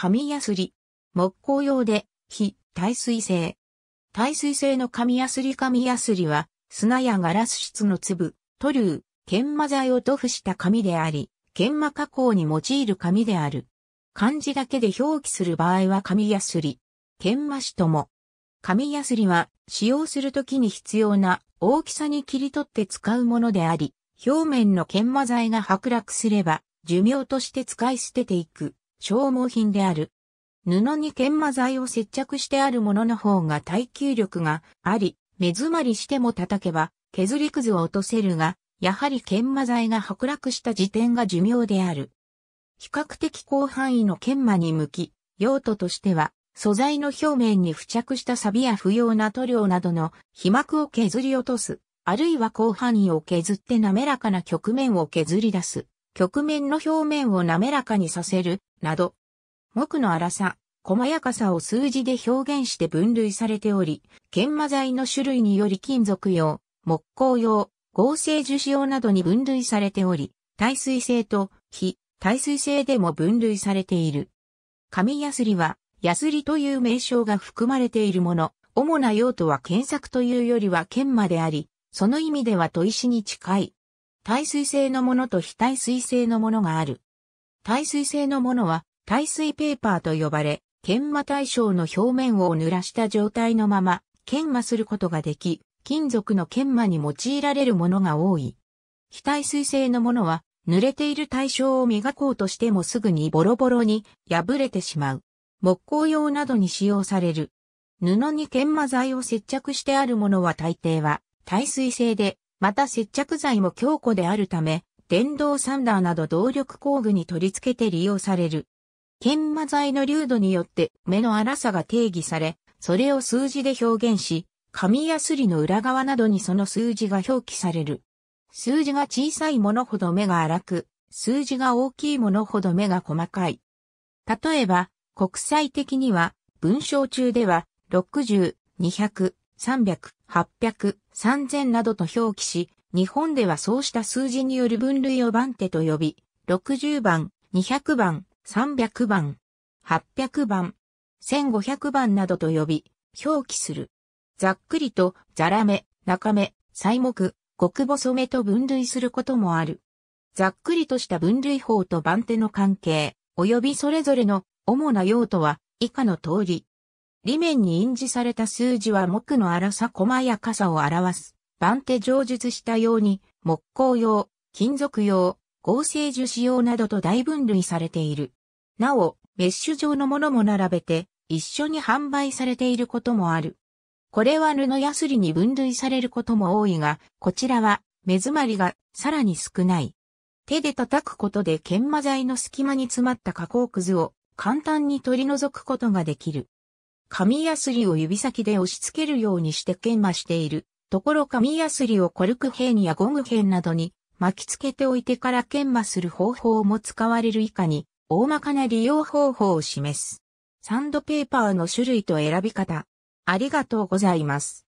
紙やすり。木工用で、非耐水性。耐水性の紙やすり紙やすりは、砂やガラス質の粒、塗料、研磨剤を塗布した紙であり、研磨加工に用いる紙である。漢字だけで表記する場合は紙やすり。研磨紙とも。紙やすりは、使用するときに必要な大きさに切り取って使うものであり、表面の研磨剤が剥落すれば、寿命として使い捨てていく。消耗品である。布に研磨剤を接着してあるものの方が耐久力があり、目詰まりしても叩けば削りくずを落とせるが、やはり研磨剤が剥落した時点が寿命である。比較的広範囲の研磨に向き、用途としては、素材の表面に付着した錆や不要な塗料などの皮膜を削り落とす、あるいは広範囲を削って滑らかな局面を削り出す。曲面の表面を滑らかにさせる、など、木の粗さ、細やかさを数字で表現して分類されており、研磨剤の種類により金属用、木工用、合成樹脂用などに分類されており、耐水性と非耐水性でも分類されている。紙ヤスリは、ヤスリという名称が含まれているもの、主な用途は検索というよりは研磨であり、その意味では砥石に近い。耐水性のものと非耐水性のものがある。耐水性のものは、耐水ペーパーと呼ばれ、研磨対象の表面を濡らした状態のまま、研磨することができ、金属の研磨に用いられるものが多い。非耐水性のものは、濡れている対象を磨こうとしてもすぐにボロボロに破れてしまう。木工用などに使用される。布に研磨剤を接着してあるものは大抵は耐水性でまた接着剤も強固であるため、電動サンダーなど動力工具に取り付けて利用される。研磨剤の粒度によって目の粗さが定義され、それを数字で表現し、紙やすりの裏側などにその数字が表記される。数字が小さいものほど目が荒く、数字が大きいものほど目が細かい。例えば、国際的には、文章中では、60、200、300、800、3000などと表記し、日本ではそうした数字による分類を番手と呼び、60番、200番、300番、800番、1500番などと呼び、表記する。ざっくりと、ザラメ、中目、細目、極細目と分類することもある。ざっくりとした分類法と番手の関係、及びそれぞれの主な用途は、以下の通り。裏面に印字された数字は木の粗さ細やかさを表す。番手上述したように、木工用、金属用、合成樹脂用などと大分類されている。なお、メッシュ状のものも並べて、一緒に販売されていることもある。これは布やすりに分類されることも多いが、こちらは目詰まりがさらに少ない。手で叩くことで研磨剤の隙間に詰まった加工くずを簡単に取り除くことができる。紙やすりを指先で押し付けるようにして研磨している。ところ紙やすりをコルク片やゴム片などに巻き付けておいてから研磨する方法も使われる以下に、大まかな利用方法を示す。サンドペーパーの種類と選び方。ありがとうございます。